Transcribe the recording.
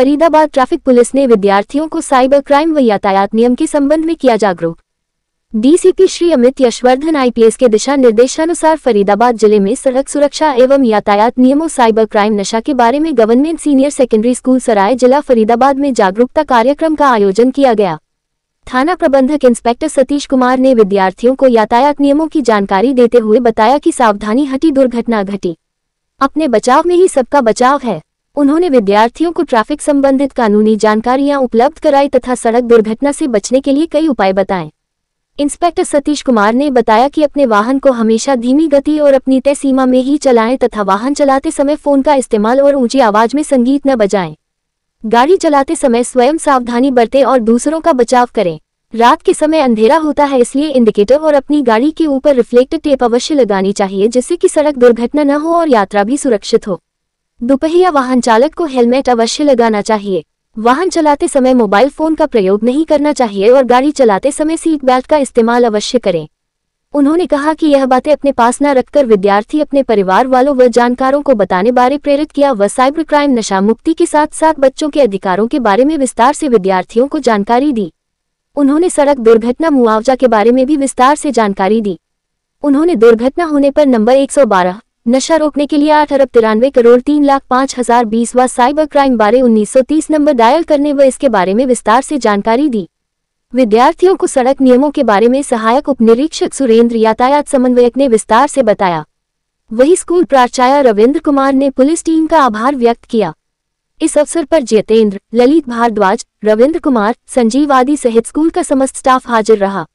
Faridabad traffic police ने विद्यार्थियों को साइबर क्राइम व यातायात नियम के संबंध में किया जागरूक डीसीपी श्री अमित यशवर्धन आईपीएस के दिशा निर्देशानुसार फरीदाबाद जिले में सड़क सुरक्षा एवं यातायात नियमों साइबर क्राइम नशा के बारे में government senior secondary school Sarai जिला फरीदाबाद में जागरूकता कार्यक्रम का आयोजन किया गया थाना प्रबंधक इंस्पेक्टर सतीश कुमार ने विद्यार्थियों को यातायात नियमों की जानकारी देते हुए बताया कि सावधानी हटी दुर्घटना घटी अपने बचाव में ही सबका बचाव है उन्होंने विद्यार्थियों को ट्रैफिक संबंधित कानूनी जानकारियां उपलब्ध कराई तथा सड़क दुर्घटना से बचने के लिए कई उपाय बताए इंस्पेक्टर सतीश कुमार ने बताया कि अपने वाहन को हमेशा धीमी गति और अपनी तय सीमा में ही चलाएं तथा वाहन चलाते समय फ़ोन का इस्तेमाल और ऊंची आवाज़ में संगीत न बजाएं। गाड़ी चलाते समय स्वयं सावधानी बरतें और दूसरों का बचाव करें रात के समय अंधेरा होता है इसलिए इंडिकेटर और अपनी गाड़ी के ऊपर रिफ्लेक्टर टेप अवश्य लगानी चाहिए जिससे की सड़क दुर्घटना न हो और यात्रा भी सुरक्षित हो दुपहिया वाहन चालक को हेलमेट अवश्य लगाना चाहिए वाहन चलाते समय मोबाइल फोन का प्रयोग नहीं करना चाहिए और गाड़ी चलाते समय सीट बेल्ट का इस्तेमाल अवश्य करें उन्होंने कहा कि यह बातें अपने पास न रखकर विद्यार्थी अपने परिवार वालों व जानकारों को बताने बारे प्रेरित किया व साइबर क्राइम नशा मुक्ति के साथ साथ बच्चों के अधिकारों के बारे में विस्तार से विद्यार्थियों को जानकारी दी उन्होंने सड़क दुर्घटना मुआवजा के बारे में भी विस्तार से जानकारी दी उन्होंने दुर्घटना होने पर नंबर 112 नशा रोकने के लिए आठ अरब तिरानवे करोड़ तीन लाख पाँच हजार बीस व साइबर क्राइम बारे 1930 नंबर डायल करने व इसके बारे में विस्तार से जानकारी दी विद्यार्थियों को सड़क नियमों के बारे में सहायक उप निरीक्षक सुरेंद्र यातायात समन्वयक ने विस्तार से बताया वही स्कूल प्राचार्य रविन्द्र कुमार ने पुलिस टीम का आभार व्यक्त किया इस अवसर पर जितेंद्र ललित भारद्वाज रविन्द्र कुमार संजीव आदि सहित स्कूल का समस्त स्टाफ हाजिर रहा